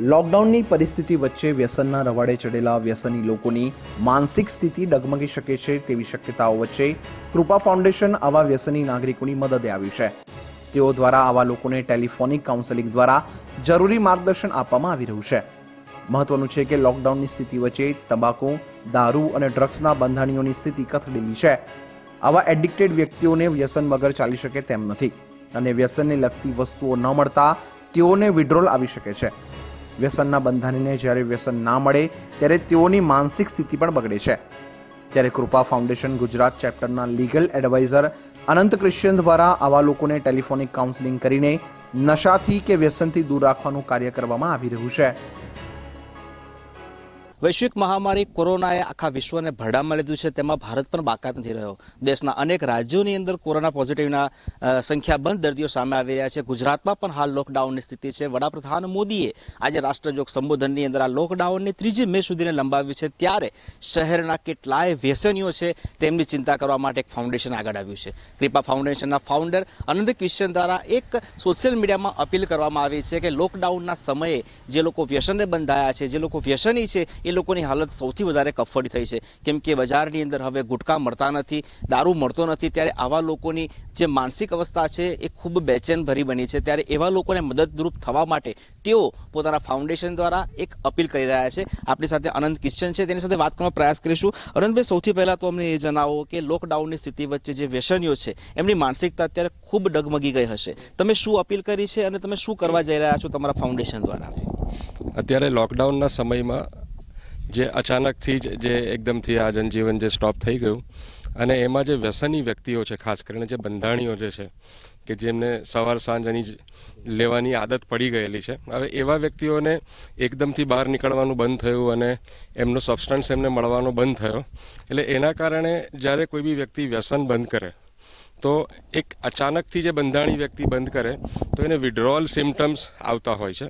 લોકડાઉનની પરિસ્થિતિ વચ્ચે વ્યસનના રવાડે ચડેલા વ્યસની લોકોની માનસિક સ્થિતિ ડગમગી શકે છે તેવી શક્યતાઓ વચ્ચે કૃપા ફાઉન્ડેશન આવા વ્યસની નાગરિકોની મદદે આવ્યું છે તેઓ દ્વારા આવા લોકોને ટેલિફોનિક કાઉન્સેલિંગ દ્વારા જરૂરી માર્ગદર્શન આપવામાં આવી રહ્યું છે મહત્વનું છે કે લોકડાઉનની સ્થિતિ વચ્ચે તંબાકુ દારૂ અને ડ્રગ્સના બંધાણીઓની સ્થિતિ કથળેલી છે આવા એડિક્ટેડ વ્યક્તિઓને વ્યસન વગર ચાલી શકે તેમ નથી અને વ્યસનને લગતી વસ્તુઓ ન મળતા તેઓને વિડ્રોલ આવી શકે છે વ્યસનના બંધાણીને જ્યારે વ્યસન ના મળે ત્યારે તેઓની માનસિક સ્થિતિ પણ બગડે છે ત્યારે કૃપા ફાઉન્ડેશન ગુજરાત ચેપ્ટરના લીગલ એડવાઇઝર અનંત ક્રિશ્ચન દ્વારા આવા લોકોને ટેલિફોનિક કાઉન્સિલિંગ કરીને નશાથી કે વ્યસનથી દૂર રાખવાનું કાર્ય કરવામાં આવી રહ્યું છે વૈશ્વિક મહામારી કોરોનાએ આખા વિશ્વને ભરડામાં લીધું છે તેમાં ભારત પણ બાકાત નથી રહ્યો દેશના અનેક રાજ્યોની અંદર કોરોના પોઝિટિવના સંખ્યાબંધ દર્દીઓ સામે આવી રહ્યા છે ગુજરાતમાં પણ હાલ લોકડાઉનની સ્થિતિ છે વડાપ્રધાન મોદીએ આજે રાષ્ટ્રજોગ સંબોધનની અંદર આ લોકડાઉનને ત્રીજી મે સુધીને લંબાવ્યું છે ત્યારે શહેરના કેટલાય વ્યસનીઓ છે તેમની ચિંતા કરવા માટે એક ફાઉન્ડેશન આગળ આવ્યું છે કૃપા ફાઉન્ડેશનના ફાઉન્ડર અનંત કિશન દ્વારા એક સોશિયલ મીડિયામાં અપીલ કરવામાં આવી છે કે લોકડાઉનના સમયે જે લોકો વ્યસનને બંધાયા છે જે લોકો વ્યસની છે એ લોકોની હાલત સૌથી વધારે કફોડી થઈ છે કેમકે બજારની અંદર હવે ગુટકા મળતા નથી દારૂ મળતો નથી ત્યારે આવા લોકોની જે માનસિક અવસ્થા છે એ ખૂબ બેચેનભરી બની છે ત્યારે એવા લોકોને મદદરૂપ થવા માટે તેઓ પોતાના ફાઉન્ડેશન દ્વારા એક અપીલ કરી રહ્યા છે આપણી સાથે અનંત કિશન છે તેની સાથે વાત કરવાનો પ્રયાસ કરીશું અનંતભાઈ સૌથી પહેલાં તો અમને એ જણાવો કે લોકડાઉનની સ્થિતિ વચ્ચે જે વ્યસનીઓ છે એમની માનસિકતા અત્યારે ખૂબ ડગમગી ગઈ હશે તમે શું અપીલ કરી છે અને તમે શું કરવા જઈ રહ્યા છો તમારા ફાઉન્ડેશન દ્વારા અત્યારે લોકડાઉનના સમયમાં જે અચાનકથી જ જે એકદમથી આ જનજીવન જે સ્ટોપ થઈ ગયું અને એમાં જે વ્યસની વ્યક્તિઓ છે ખાસ કરીને જે બંધાણીઓ જે છે કે જેમને સવાર સાંજ એની લેવાની આદત પડી ગયેલી છે હવે એવા વ્યક્તિઓને એકદમથી બહાર નીકળવાનું બંધ થયું અને એમનો સબસ્ટન્સ એમને મળવાનો બંધ થયો એટલે એના કારણે જ્યારે કોઈ બી વ્યક્તિ વ્યસન બંધ કરે તો એક અચાનકથી જે બંધાણી વ્યક્તિ બંધ કરે તો એને વિડ્રોઅલ સિમ્ટમ્સ આવતા હોય છે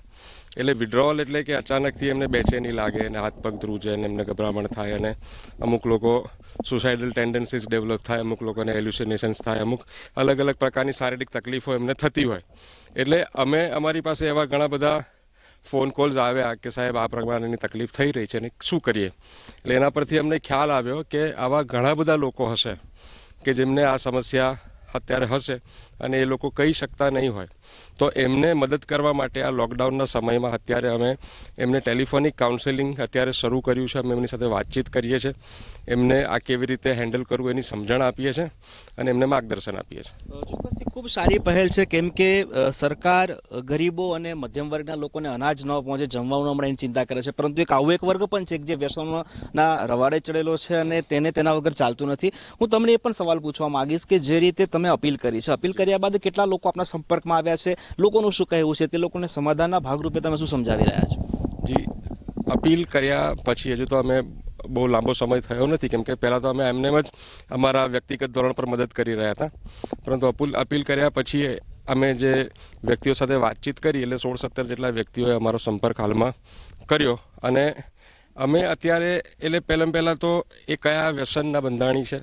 એટલે વિડ્રોવલ એટલે કે અચાનકથી એમને બેચેની લાગે અને હાથ પગ ધ્રુજે અને એમને ગભરામણ થાય અને અમુક લોકો સુસાઇડલ ટેન્ડન્સીસ ડેવલપ થાય અમુક લોકોને એલ્યુસિનેશન્સ થાય અમુક અલગ અલગ પ્રકારની શારીરિક તકલીફો એમને થતી હોય એટલે અમે અમારી પાસે એવા ઘણા બધા ફોન કોલ્સ આવ્યા કે સાહેબ આ પ્રમાણેની તકલીફ થઈ રહી છે અને શું કરીએ એટલે એના પરથી અમને ખ્યાલ આવ્યો કે આવા ઘણા બધા લોકો હશે કે જેમને આ સમસ્યા અત્યારે હશે અને એ લોકો કહી શકતા નહીં હોય તો એમને મદદ કરવા માટે આ લોકડાઉનના સમયમાં અત્યારે અમે એમને ટેલિફોનિક કાઉન્સેલિંગ અત્યારે શરૂ કર્યું છે અમે એમની સાથે વાતચીત કરીએ છીએ એમને આ કેવી રીતે હેન્ડલ કરવું એની સમજણ આપીએ છીએ અને એમને માર્ગદર્શન આપીએ છીએ ચોક્કસથી ખૂબ સારી પહેલ છે કેમ કે સરકાર ગરીબો અને મધ્યમ વર્ગના લોકોને અનાજ ન પહોંચે જમવાનું હમણાં એની ચિંતા કરે છે પરંતુ એક આવું એક વર્ગ પણ છે જે વ્યસનોના રવાડે ચડેલો છે અને તેને તેના વગર ચાલતું નથી હું તમને એ પણ સવાલ પૂછવા માગીશ કે જે રીતે તમે અપીલ કરી છે અપીલ કર્યા બાદ કેટલા લોકો આપણા સંપર્કમાં આવ્યા રહ્યા છે લોકોનું શું કહેવું છે તે લોકોને સમાધાનના ભાગરૂપે તમે શું સમજાવી રહ્યા છો જી અપીલ કર્યા પછી હજુ તો અમે બહુ લાંબો સમય થયો નથી કેમ કે પહેલાં તો અમે એમને જ અમારા વ્યક્તિગત ધોરણ પર મદદ કરી રહ્યા હતા પરંતુ અપીલ અપીલ કર્યા પછી અમે જે વ્યક્તિઓ સાથે વાતચીત કરી એટલે સોળ સત્તર જેટલા વ્યક્તિઓએ અમારો સંપર્ક હાલમાં કર્યો અને અમે અત્યારે એટલે પહેલાં પહેલાં તો એ કયા વ્યસનના બંધાણી છે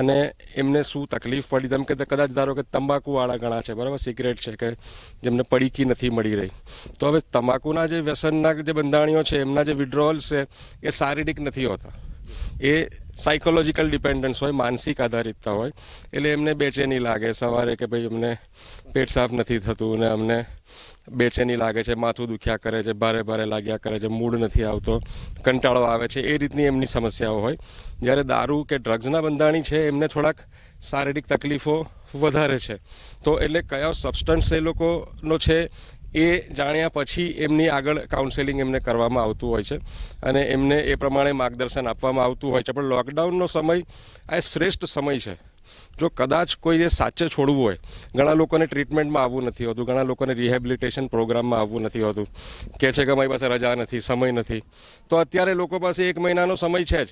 અને એમને શું તકલીફ પડી તમે કે કદાચ ધારો કે તંબાકુવાળા ઘણા છે બરાબર સિગરેટ છે કે જેમને પડીકી નથી મળી રહી તો હવે તંબાકુના જે વ્યસનના જે બંધાણીઓ છે એમના જે વિડ્રોઅલ છે એ શારીરિક નથી હોતા એ સાયકોલોજીકલ ડિપેન્ડન્સ હોય માનસિક આધારિતતા હોય એટલે એમને બેચેની લાગે સવારે કે ભાઈ અમને પેટ સાફ નથી થતું ને અમને બેચેની લાગે છે માથું દુખ્યા કરે છે ભારે ભારે લાગ્યા કરે છે મૂડ નથી આવતો કંટાળો આવે છે એ રીતની એમની સમસ્યાઓ હોય જ્યારે દારૂ કે ડ્રગ્સના બંધાણી છે એમને થોડાક શારીરિક તકલીફો વધારે છે તો એટલે કયો સબસ્ટન્સ એ લોકોનો છે એ જાણ્યા પછી એમની આગળ કાઉન્સેલિંગ એમને કરવામાં આવતું હોય છે અને એમને એ પ્રમાણે માર્ગદર્શન આપવામાં આવતું હોય છે પણ લોકડાઉનનો સમય આ શ્રેષ્ઠ સમય છે જો કદાચ કોઈએ સાચે છોડવું હોય ઘણા લોકોને ટ્રીટમેન્ટમાં આવવું નથી હોતું ઘણા લોકોને રિહેબિલિટેશન પ્રોગ્રામમાં આવવું નથી હોતું કહે છે કે મારી પાસે રજા નથી સમય નથી તો અત્યારે લોકો પાસે એક મહિનાનો સમય છે જ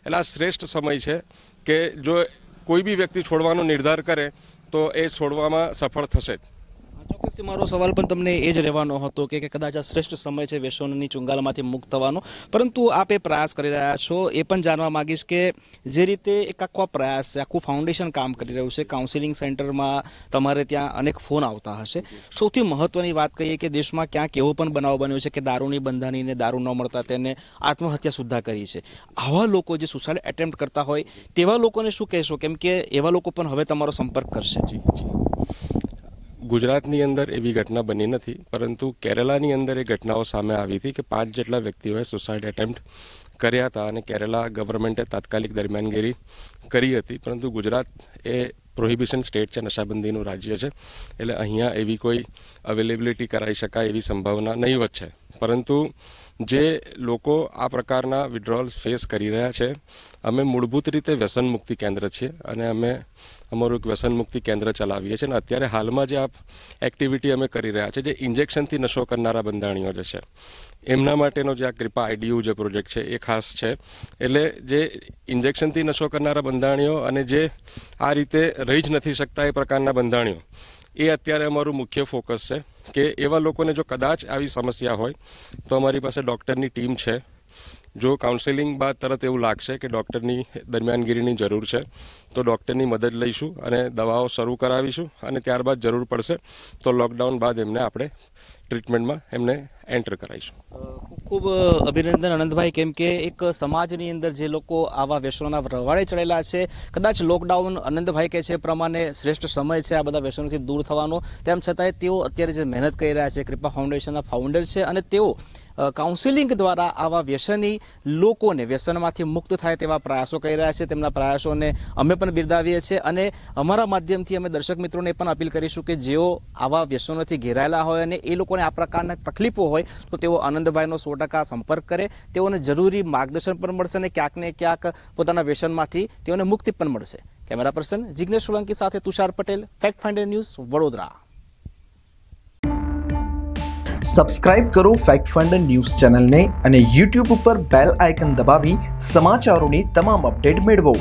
એટલે આ શ્રેષ્ઠ સમય છે કે જો કોઈ બી વ્યક્તિ છોડવાનો નિર્ધાર કરે તો એ છોડવામાં સફળ થશે જ આજથી મારો સવાલ પણ તમને એ જ રહેવાનો હતો કે કદાચ આ શ્રેષ્ઠ સમય છે વ્યસનની ચુંગાલમાંથી મુક્ત થવાનો પરંતુ આપ એ પ્રયાસ કરી રહ્યા છો એ પણ જાણવા માગીશ કે જે રીતે એક આખો પ્રયાસ છે આખું ફાઉન્ડેશન કામ કરી રહ્યું છે કાઉન્સિલિંગ સેન્ટરમાં તમારે ત્યાં અનેક ફોન આવતા હશે સૌથી મહત્વની વાત કહીએ કે દેશમાં ક્યાંક કેવો પણ બનાવ બન્યો છે કે દારૂની બંધાણીને દારૂ ન મળતા તેને આત્મહત્યા સુદ્ધા કરી છે આવા લોકો જે સુસાઇડ એટેમ્પ્ટ કરતા હોય તેવા લોકોને શું કહેશો કેમ કે એવા લોકો પણ હવે તમારો સંપર્ક કરશે જી જી ગુજરાતની અંદર એવી ઘટના બની નથી પરંતુ કેરલાની અંદર એ ઘટનાઓ સામે આવી હતી કે પાંચ જેટલા વ્યક્તિઓએ સુસાઇડ એટેમ્પ્ટ કર્યા હતા અને કેરેલા ગવર્મેન્ટે તાત્કાલિક દરમિયાનગીરી કરી હતી પરંતુ ગુજરાત એ પ્રોહિબિશન સ્ટેટ છે નશાબંધીનું રાજ્ય છે એટલે અહીંયા એવી કોઈ અવેલેબિલિટી કરાવી શકાય એવી સંભાવના નહીવત છે પરંતુ જે લોકો આ પ્રકારના વિડ્રોલ્સ ફેસ કરી રહ્યા છે અમે મૂળભૂત રીતે વ્યસન મુક્તિ કેન્દ્ર છીએ અને અમે અમારું એક વ્યસન મુક્તિ કેન્દ્ર ચલાવીએ છીએ અને અત્યારે હાલમાં જે આ એક્ટિવિટી અમે કરી રહ્યા છીએ જે ઇન્જેક્શનથી નશો કરનારા બંધાણીઓ જે છે એમના માટેનો જે આ કૃપા આઈડીયુ જે પ્રોજેક્ટ છે એ ખાસ છે એટલે જે ઇન્જેક્શનથી નશો કરનારા બંધાણીઓ અને જે આ રીતે રહી જ નથી શકતા એ પ્રકારના બંધાણીઓ એ અત્યારે અમારું મુખ્ય ફોકસ છે કે એવા લોકોને જો કદાચ આવી સમસ્યા હોય તો અમારી પાસે ડૉક્ટરની ટીમ છે જો કાઉન્સેલિંગ બાદ તરત એવું લાગશે કે ડૉક્ટરની દરમિયાનગીરીની જરૂર છે તો ડૉક્ટરની મદદ લઈશું અને દવાઓ શરૂ કરાવીશું અને ત્યારબાદ જરૂર પડશે તો લોકડાઉન બાદ એમને આપણે ટ્રીટમેન્ટમાં એમને એન્ટર કરાવીશું ખૂબ અભિનંદન આનંદભાઈ કેમ કે એક સમાજની અંદર જે લોકો આવા વ્યસનોના રવાડે ચડેલા છે કદાચ લોકડાઉન આનંદભાઈ કહે છે પ્રમાણે શ્રેષ્ઠ સમય છે આ બધા વ્યસનોથી દૂર થવાનો તેમ છતાંય તેઓ અત્યારે જે મહેનત કરી રહ્યા છે કૃપા ફાઉન્ડેશનના ફાઉન્ડર છે અને તેઓ કાઉન્સિલિંગ દ્વારા આવા વ્યસની લોકોને વ્યસનમાંથી મુક્ત થાય તેવા પ્રયાસો કરી રહ્યા છે તેમના પ્રયાસોને અમે પણ બિરદાવીએ છીએ અને અમારા માધ્યમથી અમે દર્શક મિત્રોને પણ અપીલ કરીશું કે જેઓ આવા વ્યસનોથી ઘેરાયેલા હોય અને એ લોકોને આ પ્રકારના તકલીફો હોય તો તેઓ આનંદભાઈનો સોટ ટકા સંપર્ક કરે તેઓને જરૂરી માર્ગદર્શન પણ મળશે અને ક્યાંક ક્યાંક પોતાના વ્યસનમાંથી તેઓને મુક્તિ પણ મળશે કેમેરા પર્સન જિજ્ઞેશ સોલંકી સાથે Tushar Patel fact finder news Vadodara subscribe કરો ફેક્ટ ફંડ ન્યૂઝ ચેનલને અને યુટ્યુબ ઉપર બેલ આઇકન દબાવી સમાચારોની તમામ અપડેટ મેળવો